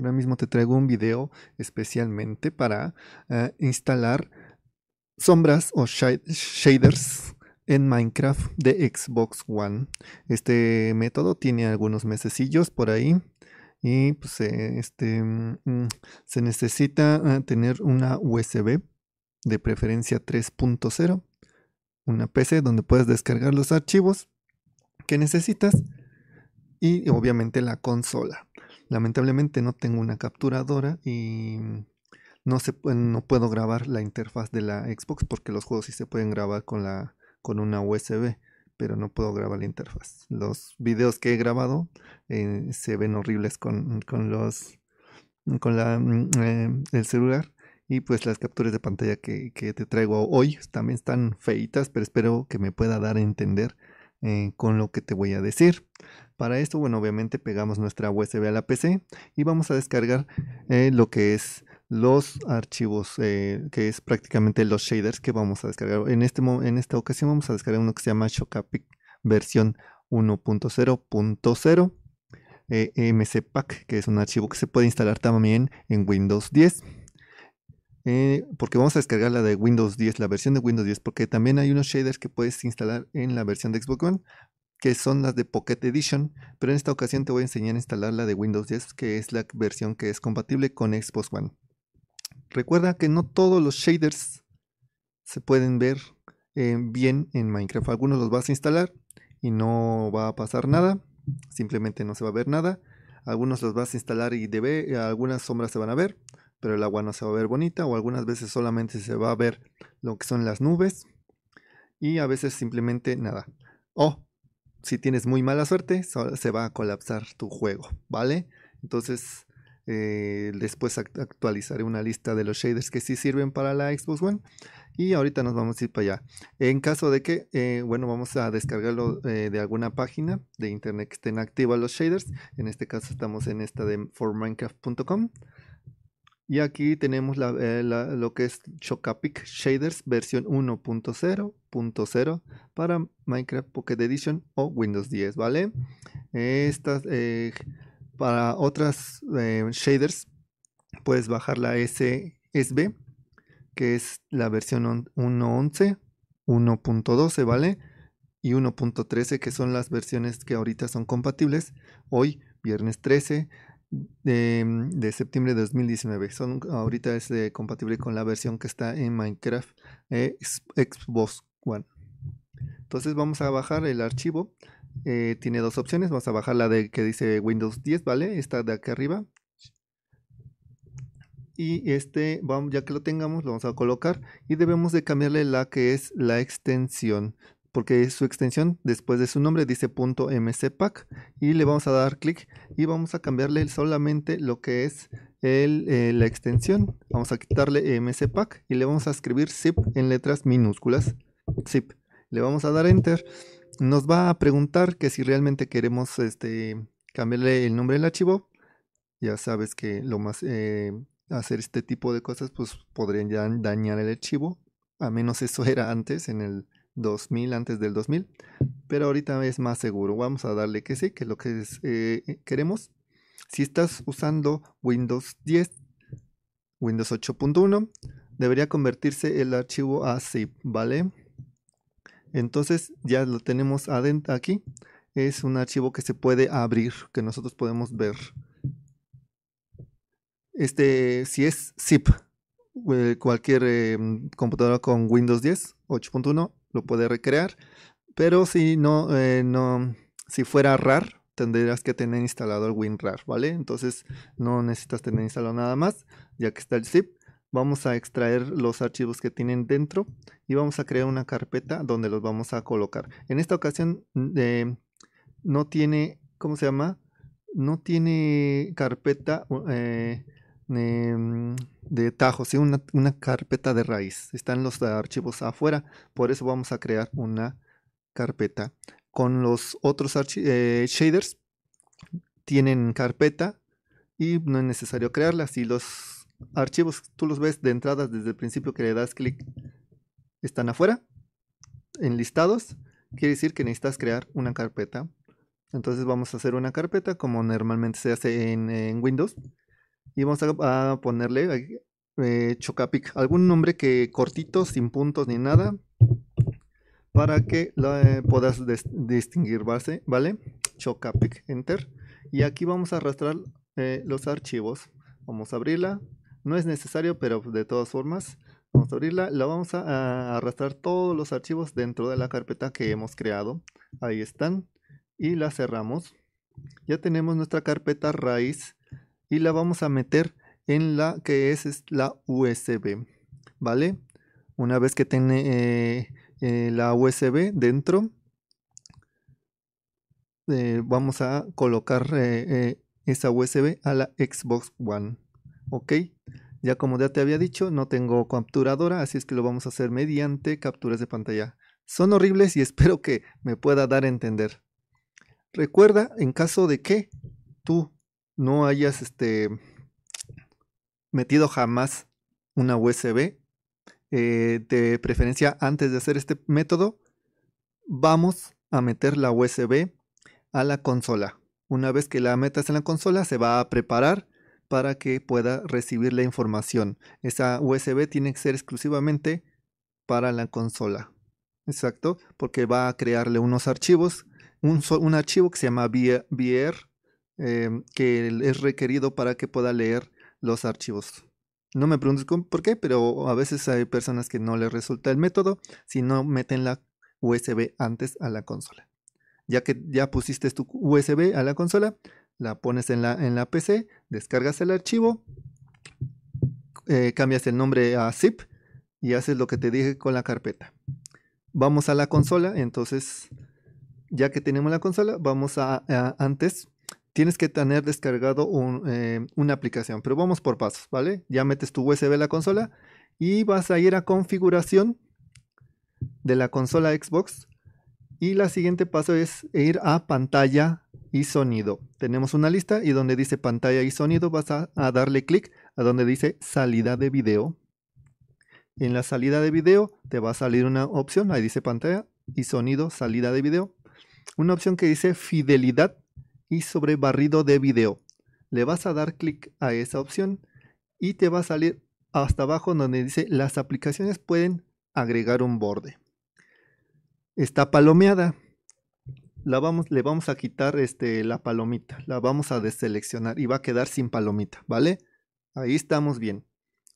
Ahora mismo te traigo un video especialmente para eh, instalar sombras o shaders en Minecraft de Xbox One. Este método tiene algunos mesecillos por ahí y pues, eh, este mm, mm, se necesita eh, tener una USB de preferencia 3.0, una PC donde puedes descargar los archivos que necesitas y obviamente la consola. Lamentablemente no tengo una capturadora y mm, no, se, no puedo grabar la interfaz de la Xbox porque los juegos sí se pueden grabar con, la, con una USB, pero no puedo grabar la interfaz. Los videos que he grabado eh, se ven horribles con, los, con la, mm, eh, el celular. Y pues las capturas de pantalla que, que, te traigo hoy también están feitas, pero espero que me pueda dar a entender eh, con lo que te voy a decir. Para esto, bueno, obviamente pegamos nuestra USB a la PC y vamos a descargar eh, lo que es los archivos, eh, que es prácticamente los shaders que vamos a descargar. En, este, en esta ocasión vamos a descargar uno que se llama Shocapic versión 1.0.0 MCPack, que es un archivo que se puede instalar también en Windows 10. Eh, porque vamos a descargar la de Windows 10, la versión de Windows 10, porque también hay unos shaders que puedes instalar en la versión de Xbox One, que son las de Pocket Edition, pero en esta ocasión te voy a enseñar a instalar la de Windows 10, que es la versión que es compatible con Xbox One. Recuerda que no todos los shaders se pueden ver eh, bien en Minecraft, algunos los vas a instalar y no va a pasar nada, simplemente no se va a ver nada. Algunos los vas a instalar y algunas sombras se van a ver, pero el agua no se va a ver bonita o algunas veces solamente se va a ver lo que son las nubes y a veces simplemente nada. O si tienes muy mala suerte, se va a colapsar tu juego, ¿vale? Entonces, eh, después actualizaré una lista de los shaders que sí sirven para la Xbox One. Y ahorita nos vamos a ir para allá. En caso de que, eh, bueno, vamos a descargarlo eh, de alguna página de internet que estén activos los shaders. En este caso estamos en esta de forminecraft.com y aquí tenemos eh, lo que es Chocapic Shaders versión 1.0.0 para Minecraft Pocket Edition o Windows 10, ¿vale? Estas, eh, para otras eh, shaders puedes bajar la SSB, que es la versión 1.11, 1.12, ¿vale? Y 1.13, que son las versiones que ahorita son compatibles. Hoy, viernes 13, Mm, de, septiembre de 2019. Son, ahorita es compatible con la versión que está en Minecraft eh, Xbox One. Entonces vamos a bajar el archivo. Eh, tiene dos opciones. Vamos a bajar la de que dice Windows 10, ¿vale? Esta de aquí arriba. Y este, vamos, ya que lo tengamos, lo vamos a colocar. Y debemos de cambiarle la que es la extensión porque es su extensión después de su nombre dice .mcpack y le vamos a dar clic y vamos a cambiarle solamente lo que es el, eh, la extensión. Vamos a quitarle mcpack y le vamos a escribir zip en letras minúsculas. Zip. Le vamos a dar enter. Nos va a preguntar que si realmente queremos este, cambiarle el nombre del archivo. Ya sabes que lo más eh, hacer este tipo de cosas pues podrían ya dañar el archivo. A menos eso era antes en el 2000, antes del 2000, pero ahorita es más seguro. Vamos a darle que sí, que lo que eh, eh, queremos. Si estás usando Windows 10, Windows 8.1, debería convertirse el archivo a zip, ¿vale? Entonces ya lo tenemos adentro aquí. Es un archivo que se puede abrir, que nosotros podemos ver. Este, si es zip, eh, cualquier em, computadora con Windows 10 8.1 lo puede recrear. Pero si no, eh, no, si fuera RAR, tendrías que tener instalado el WinRAR, ¿vale? Entonces no necesitas tener instalado nada más, ya que está el zip. Vamos a extraer los archivos que tienen dentro y vamos a crear una carpeta donde los vamos a colocar. En esta ocasión mm, eh, no tiene, ¿cómo se llama? No tiene carpeta eh, Em, de tajos, y una, carpeta de raíz. Están los archivos afuera, por eso vamos a crear una carpeta. Con los otros eh, shaders tienen carpeta y no es necesario crearla. Si los archivos tú los ves de entrada desde el principio que le das clic, están afuera, enlistados, quiere decir que necesitas crear una carpeta. Entonces vamos a hacer una carpeta como normalmente se hace en Windows. Y vamos a, ponerle eh, eh, Chocapic, algún nombre que cortito, sin puntos ni nada, para que eh, puedas distinguir, base, ¿vale? Chocapic, enter. Y aquí vamos a arrastrar los archivos. Vamos a abrirla. No es necesario, pero de todas formas, vamos a abrirla. La vamos a arrastrar todos los archivos dentro de la carpeta que hemos creado. Ahí están. Y la cerramos. Ya tenemos nuestra carpeta raíz y la vamos a meter en la que es, la USB, ¿vale? Una vez que tiene eh, eh, la USB dentro, eh, vamos a colocar esa USB a la Xbox One, ¿ok? Ya como ya te había dicho, no tengo capturadora, así es que lo vamos a hacer mediante capturas de pantalla. Son horribles y espero que me pueda dar a entender. Recuerda, en caso de que tú no hayas este, metido jamás una USB, eh, de preferencia antes de hacer este método, vamos a meter la USB a la consola. Una vez que la metas en la consola, se va a preparar para que pueda recibir la información. Esa USB tiene que ser exclusivamente para la consola. Exacto, porque va a crearle unos archivos, un, un archivo que se llama VR, Em, que es requerido para que pueda leer los archivos. No me preguntes por qué, pero a veces hay personas que no les resulta el método si no meten la USB antes a la consola. Ya que ya pusiste tu USB a la consola, la pones en la, en la PC, descargas el archivo, eh, cambias el nombre a zip y haces lo que te dije con la carpeta. Vamos a la consola, entonces ya que tenemos la consola, vamos a antes tienes que tener descargado eh, una aplicación, pero vamos por pasos, ¿vale? Ya metes tu USB en la consola y vas a ir a configuración de la consola Xbox y la siguiente paso es ir a pantalla y sonido. Tenemos una lista y donde dice pantalla y sonido vas a darle clic a donde dice salida de video. En la salida de video te va a salir una opción, ahí dice pantalla y sonido, salida de video. Una opción que dice fidelidad y sobre barrido de video. Le vas a dar clic a esa opción y te va a salir hasta abajo donde dice las aplicaciones pueden agregar un borde. Está palomeada. La vamos, le vamos a quitar este, la palomita. La vamos a deseleccionar y va a quedar sin palomita, ¿vale? Ahí estamos bien.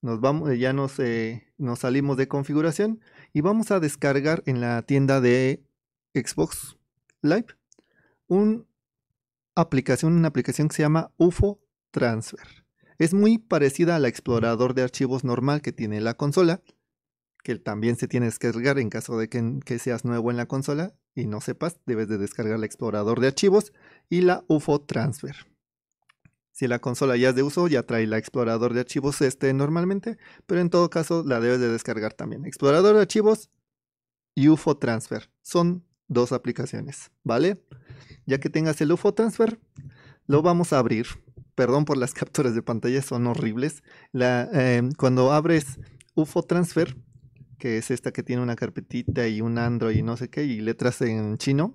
Nos vamos, eh, ya nos, eh, nos salimos de configuración y vamos a descargar en la tienda de Xbox Live un aplicación, una aplicación que se llama UFO Transfer. Es muy parecida al explorador de archivos normal que tiene la consola, que también se tiene que descargar en caso de que, seas nuevo en la consola y no sepas, debes de descargar el explorador de archivos y la UFO Transfer. Si la consola ya es de uso, ya trae la explorador de archivos este normalmente, pero en todo caso la debes de descargar también. Explorador de archivos y UFO Transfer son dos aplicaciones, ¿vale? Ya que tengas el UFO Transfer, lo vamos a abrir. Perdón por las capturas de pantalla, son horribles. Em, cuando abres UFO Transfer, que es esta que tiene una carpetita y un Android y no sé qué, y letras en chino,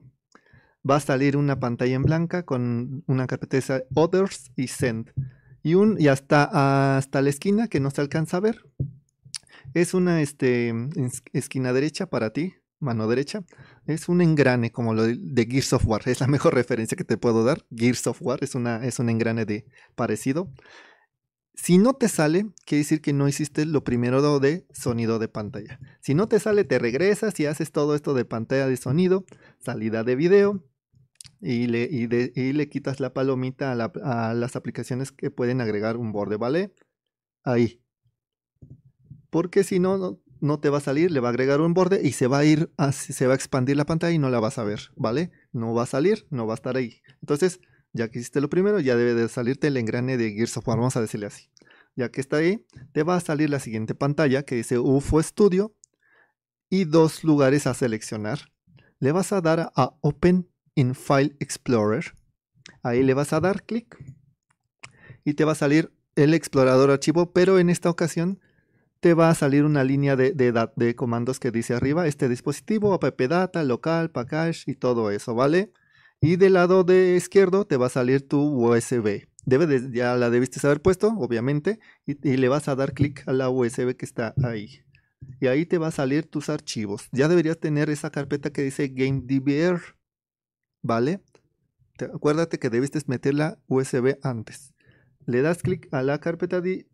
va a salir una pantalla en blanca con una carpeta Others y Send. Y, un, y hasta, hasta la esquina que no se alcanza a ver. Es una este, esquina derecha para ti, mano derecha, es un engrane como lo de Gears of War. Es la mejor referencia que te puedo dar. Gears of War es, una, es un engrane de parecido. Si no te sale, quiere decir que no hiciste lo primero de sonido de pantalla. Si no te sale, te regresas y haces todo esto de pantalla de sonido, salida de video y le, le quitas la palomita a, las aplicaciones que pueden agregar un borde, ¿vale? Ahí, porque si no, no te va a salir, le va a agregar un borde y se va a ir, se va a expandir la pantalla y no la vas a ver, ¿vale? No va a salir, no va a estar ahí. Entonces, ya que hiciste lo primero, ya debe de salirte el engrane de Gears of War, vamos a decirle así. Ya que está ahí, te va a salir la siguiente pantalla que dice UFO Studio y dos lugares a seleccionar. Le vas a dar a Open in File Explorer. Ahí le vas a dar clic y te va a salir el explorador archivo, pero en esta ocasión te va a salir una línea de, de, de comandos que dice arriba, este dispositivo, data local, package y todo eso, ¿vale? Y del lado de izquierdo te va a salir tu USB. Debe de, ya la debiste haber puesto, obviamente, y, le vas a dar clic a la USB que está ahí. Y ahí te va a salir tus archivos. Ya deberías tener esa carpeta que dice GameDBR, ¿vale? Te, acuérdate que debiste meter la USB antes. Le das clic a la carpeta de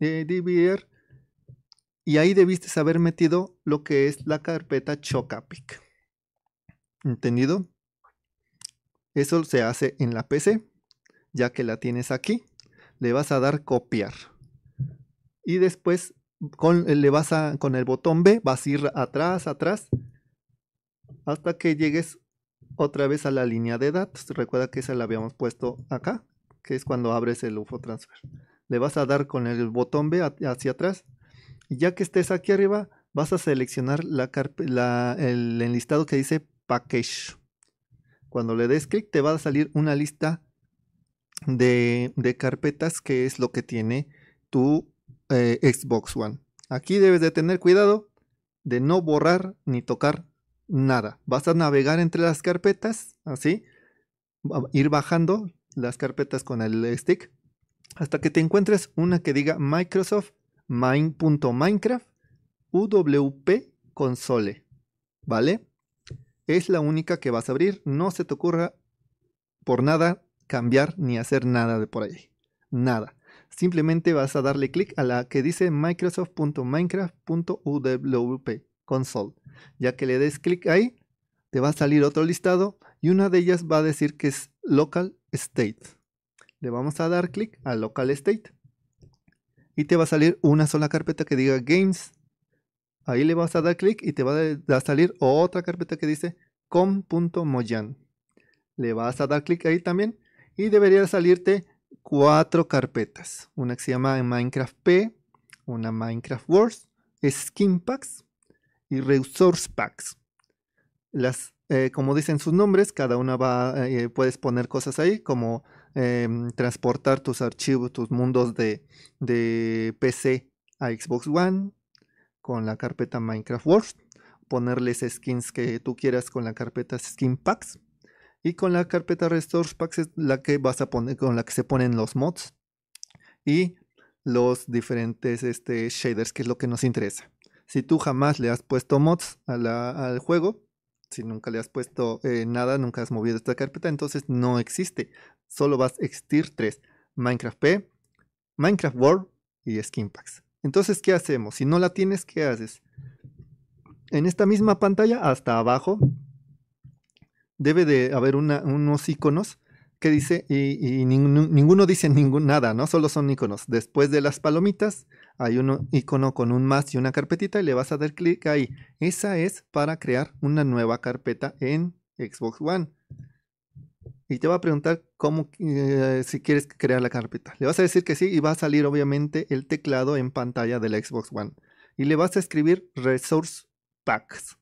y ahí debiste haber metido lo que es la carpeta Chocapic. ¿Entendido? Eso se hace en la PC, ya que la tienes aquí. Le vas a dar copiar. Y después con, le vas con el botón B vas a ir atrás, atrás, hasta que llegues otra vez a la línea de datos. Recuerda que esa la habíamos puesto acá, que es cuando abres el UFO Transfer. Le vas a dar con el botón B hacia atrás ya que estés aquí arriba, vas a seleccionar la el enlistado que dice Package. Cuando le des clic te va a salir una lista de, carpetas que es lo que tiene tu eh, Xbox One. Aquí debes de tener cuidado de no borrar ni tocar nada. Vas a navegar entre las carpetas, así, ir bajando las carpetas con el stick hasta que te encuentres una que diga Microsoft main.minecraft console, ¿vale? Es la única que vas a abrir, no se te ocurra por nada cambiar ni hacer nada de por ahí, nada. Simplemente vas a darle clic a la que dice microsoft.minecraft.wp console. Ya que le des clic ahí, te va a salir otro listado y una de ellas va a decir que es local state. Le vamos a dar clic a local state y te va a salir una sola carpeta que diga Games. Ahí le vas a dar clic y te va a salir otra carpeta que dice com.moyan. Le vas a dar clic ahí también y debería salirte cuatro carpetas. Una que se llama Minecraft P, una Minecraft Wars, Skin Packs y Resource Packs. Las, eh, como dicen sus nombres, cada una va, eh, puedes poner cosas ahí como Em, transportar tus archivos, tus mundos de, PC a Xbox One con la carpeta Minecraft World, ponerles skins que tú quieras con la carpeta Skin Packs y con la carpeta Restore Packs es la que vas a poner con la que se ponen los mods y los diferentes este, shaders que es lo que nos interesa. Si tú jamás le has puesto mods al juego, si nunca le has puesto eh, nada, nunca has movido esta carpeta, entonces no existe. Solo vas a existir tres, Minecraft P, Minecraft World y Skinpacks. Entonces, ¿qué hacemos? Si no la tienes, ¿qué haces? En esta misma pantalla, hasta abajo, debe de haber unos iconos que dice, y, ninguno, ninguno dice ningún, nada, ¿no? Solo son iconos. Después de las palomitas, hay un icono con un más y una carpetita y le vas a dar clic ahí. Esa es para crear una nueva carpeta en Xbox One. Y te va a preguntar cómo eh, si quieres crear la carpeta. Le vas a decir que sí y va a salir obviamente el teclado en pantalla del Xbox One. Y le vas a escribir Resource Packs.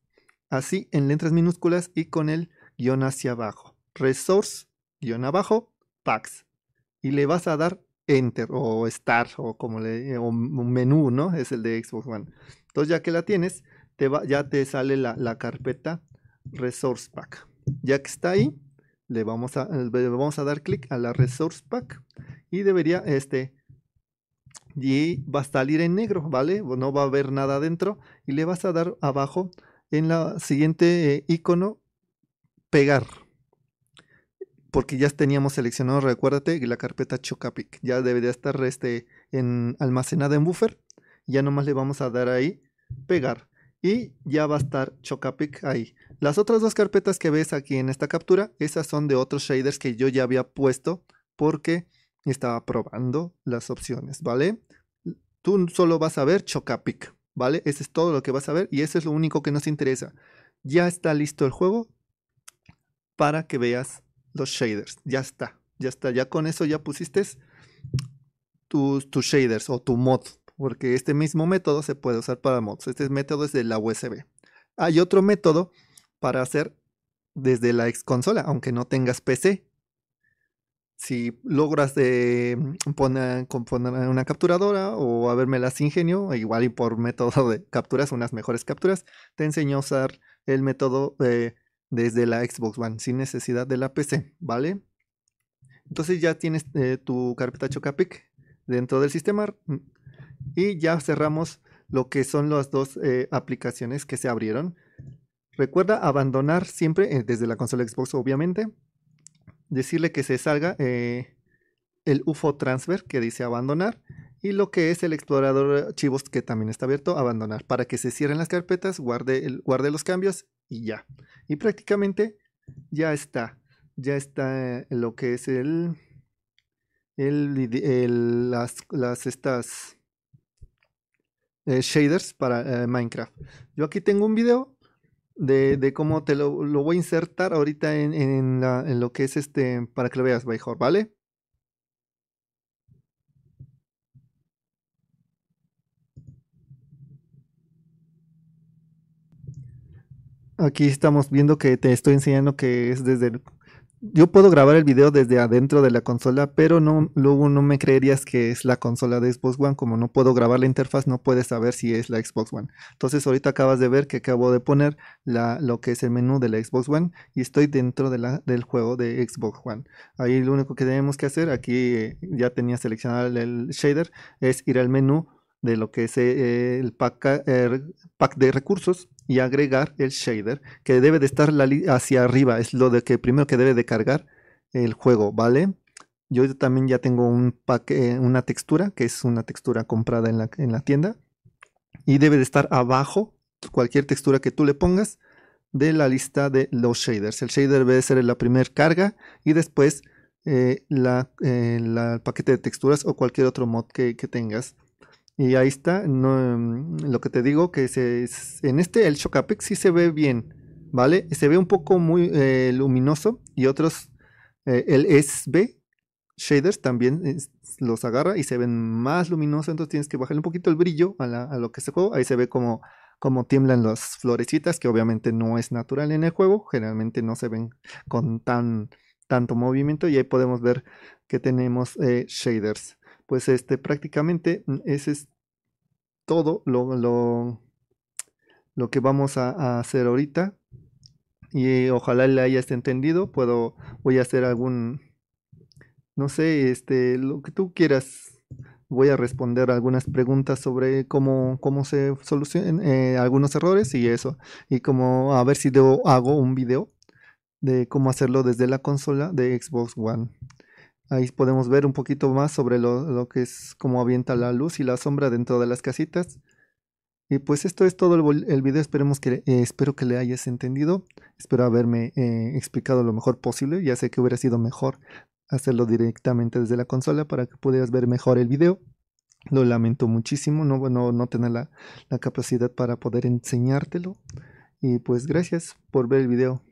Así en letras minúsculas y con el guión hacia abajo. Resource guión abajo packs. Y le vas a dar Enter o Start o como le o menú, ¿no? Es el de Xbox One. Entonces ya que la tienes, te va, ya te sale la, carpeta Resource Pack. Ya que está ahí, le vamos a, vamos a dar clic a la Resource Pack y debería este y va a salir en negro, ¿vale? No va a haber nada adentro y le vas a dar abajo en la siguiente eh, icono pegar porque ya teníamos seleccionado, recuérdate, la carpeta Chocapic. Ya debería estar este, en, almacenada en buffer. Ya nomás le vamos a dar ahí, pegar. Y ya va a estar Chocapic ahí. Las otras dos carpetas que ves aquí en esta captura, esas son de otros shaders que yo ya había puesto porque estaba probando las opciones, ¿vale? Tú solo vas a ver Chocapic, ¿vale? Ese es todo lo que vas a ver y eso es lo único que nos interesa. Ya está listo el juego para que veas los shaders. Ya está, ya está. Ya con eso ya pusiste tus, tus shaders o tu mod. Porque este mismo método se puede usar para mods. Este método es de la USB. Hay otro método para hacer desde la ex consola, aunque no tengas PC. Si logras de mm, poner, una capturadora o haberme las ingenio, igual y por método de capturas, unas mejores capturas, te enseño a usar el método de desde la Xbox One sin necesidad de la PC, ¿vale? Entonces ya tienes eh, tu carpeta Chocapic dentro del sistema mm, y ya cerramos lo que son las dos eh, aplicaciones que se abrieron. Recuerda abandonar siempre eh, desde la consola Xbox, obviamente. Decirle que se salga el UFO Transfer que dice abandonar y lo que es el explorador de archivos que también está abierto, abandonar. Para que se cierren las carpetas, guarde, el, guarde los cambios y ya. Y prácticamente ya está. Ya está eh, lo que es el. el, las, las, estas. Eh, shaders para eh, Minecraft. Yo aquí tengo un video de, de cómo te lo, voy a insertar ahorita en, en, lo que es este. para que lo veas mejor, ¿vale? Aquí estamos viendo que te estoy enseñando que es desde Yo puedo grabar el video desde adentro de la consola, pero no, luego no me creerías que es la consola de Xbox One. Como no puedo grabar la interfaz, no puedes saber si es la Xbox One. Entonces ahorita acabas de ver que acabo de poner lo que es el menú de la Xbox One y estoy dentro del juego de Xbox One. Ahí lo único que tenemos que hacer, aquí eh, ya tenía seleccionado el shader, es ir al menú de lo que es eh, el pack, eh, pack de recursos y agregar el shader que debe de estar hacia arriba es lo de que primero que debe de cargar el juego vale yo también ya tengo un pack, eh, una textura que es una textura comprada en la, tienda y debe de estar abajo cualquier textura que tú le pongas de la lista de los shaders el shader debe de ser la primera carga y después el paquete de texturas o cualquier otro mod que, que tengas y ahí está, no, mm, lo que te digo, que se, en este el Shocapex sí se ve bien, ¿vale? Se ve un poco muy eh, luminoso y otros, eh, el SB shaders también los agarra y se ven más luminosos, entonces tienes que bajarle un poquito el brillo a, lo que se juega, ahí se ve como, como tiemblan las florecitas, que obviamente no es natural en el juego, generalmente no se ven con tan tanto movimiento y ahí podemos ver que tenemos eh, shaders pues este, prácticamente mm, ese es todo lo, que vamos a, hacer ahorita. Y ojalá le hayas este entendido. Puedo, voy a hacer algún, no sé, este, lo que tú quieras. Voy a responder algunas preguntas sobre cómo, cómo se solucionan eh, algunos errores y eso. Y como a ver si debo, hago un video de cómo hacerlo desde la consola de Xbox One. Ahí podemos ver un poquito más sobre lo, que es cómo avienta la luz y la sombra dentro de las casitas. Y pues esto es todo el, video, esperemos que, eh, espero que le hayas entendido, espero haberme eh, explicado lo mejor posible, ya sé que hubiera sido mejor hacerlo directamente desde la consola para que pudieras ver mejor el video. Lo lamento muchísimo, no, no, no tener la, la capacidad para poder enseñártelo. Y pues gracias por ver el video.